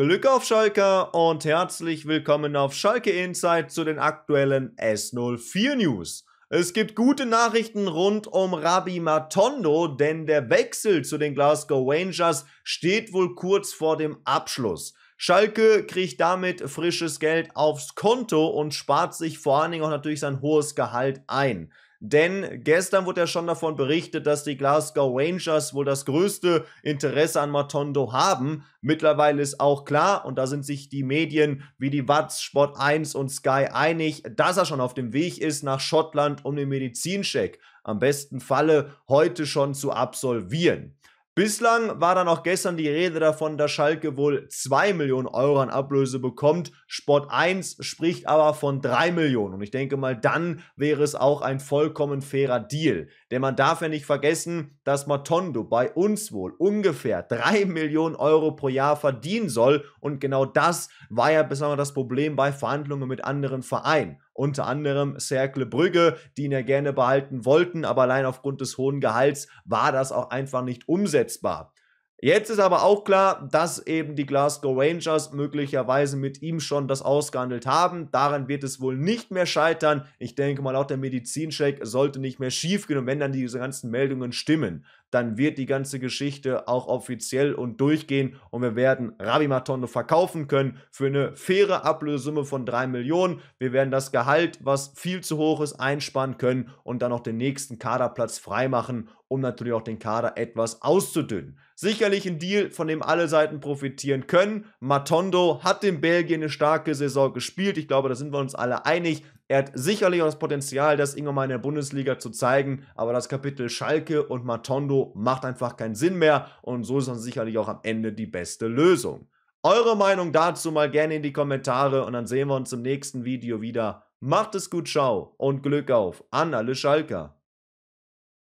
Glück auf Schalke und herzlich willkommen auf Schalke Insight zu den aktuellen S04 News. Es gibt gute Nachrichten rund um Rabi Matondo, denn der Wechsel zu den Glasgow Rangers steht wohl kurz vor dem Abschluss. Schalke kriegt damit frisches Geld aufs Konto und spart sich vor allen Dingen auch natürlich sein hohes Gehalt ein. Denn gestern wurde ja schon davon berichtet, dass die Glasgow Rangers wohl das größte Interesse an Matondo haben. Mittlerweile ist auch klar, und da sind sich die Medien wie die Watts, Sport 1 und Sky einig, dass er schon auf dem Weg ist nach Schottland, um den Medizincheck am besten Falle heute schon zu absolvieren. Bislang war dann auch gestern die Rede davon, dass Schalke wohl 2 Millionen Euro an Ablöse bekommt. Sport 1 spricht aber von 3 Millionen. Und ich denke mal, dann wäre es auch ein vollkommen fairer Deal. Denn man darf ja nicht vergessen, dass Matondo bei uns wohl ungefähr 3 Millionen Euro pro Jahr verdienen soll. Und genau das war ja bislang das Problem bei Verhandlungen mit anderen Vereinen unter anderem Cercle Brügge, die ihn ja gerne behalten wollten, aber allein aufgrund des hohen Gehalts war das auch einfach nicht umsetzbar. Jetzt ist aber auch klar, dass eben die Glasgow Rangers möglicherweise mit ihm schon das ausgehandelt haben. Daran wird es wohl nicht mehr scheitern. Ich denke mal, auch der Medizincheck sollte nicht mehr schiefgehen und wenn dann diese ganzen Meldungen stimmen dann wird die ganze Geschichte auch offiziell und durchgehen und wir werden Rabi Matondo verkaufen können für eine faire Ablösesumme von 3 Millionen. Wir werden das Gehalt, was viel zu hoch ist, einsparen können und dann noch den nächsten Kaderplatz freimachen, um natürlich auch den Kader etwas auszudünnen. Sicherlich ein Deal, von dem alle Seiten profitieren können. Matondo hat in Belgien eine starke Saison gespielt. Ich glaube, da sind wir uns alle einig. Er hat sicherlich auch das Potenzial, das irgendwann mal in der Bundesliga zu zeigen, aber das Kapitel Schalke und Matondo macht einfach keinen Sinn mehr und so ist dann sicherlich auch am Ende die beste Lösung. Eure Meinung dazu mal gerne in die Kommentare und dann sehen wir uns im nächsten Video wieder. Macht es gut, ciao und Glück auf an alle Schalker.